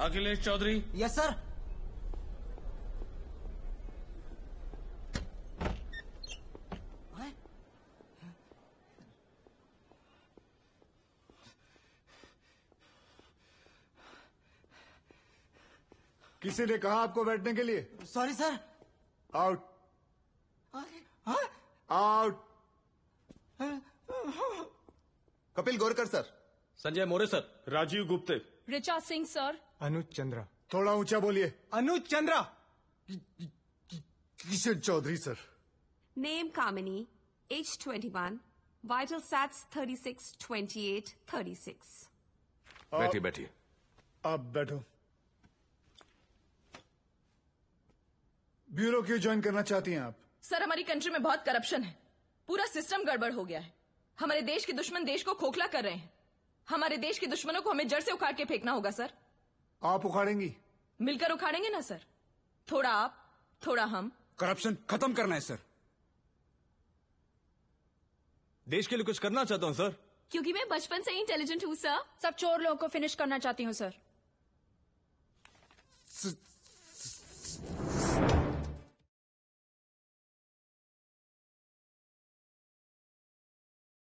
Akhilesh Chaudhary yes sir किसी ने कहा आपको बैठने के लिए sorry sir out out Kapil Gorkar sir Sanjay More sir Rajiv Gupte Richa Singh sir Anuj Chandra थोड़ा ऊंचा बोलिए Anuj Chandra Kishan Chaudhary sir name Kamini age twenty one vital stats thirty six twenty eight thirty six बैठिए बैठिए आप बैठो ब्यूरो क्यों ज्वाइन करना चाहती हैं आप सर हमारी कंट्री में बहुत करप्शन है पूरा सिस्टम गड़बड़ हो गया है हमारे देश के दुश्मन देश को खोखला कर रहे हैं हमारे देश के दुश्मनों को हमें जड़ से उखाड़ के फेंकना होगा सर आप उखाड़ेंगी मिलकर उखाड़ेंगे ना सर थोड़ा आप थोड़ा हम करप्शन खत्म करना है सर देश के लिए कुछ करना चाहता हूँ सर क्योंकि मैं बचपन से इंटेलिजेंट हूँ सर सब चोर लोगों को फिनिश करना चाहती हूँ सर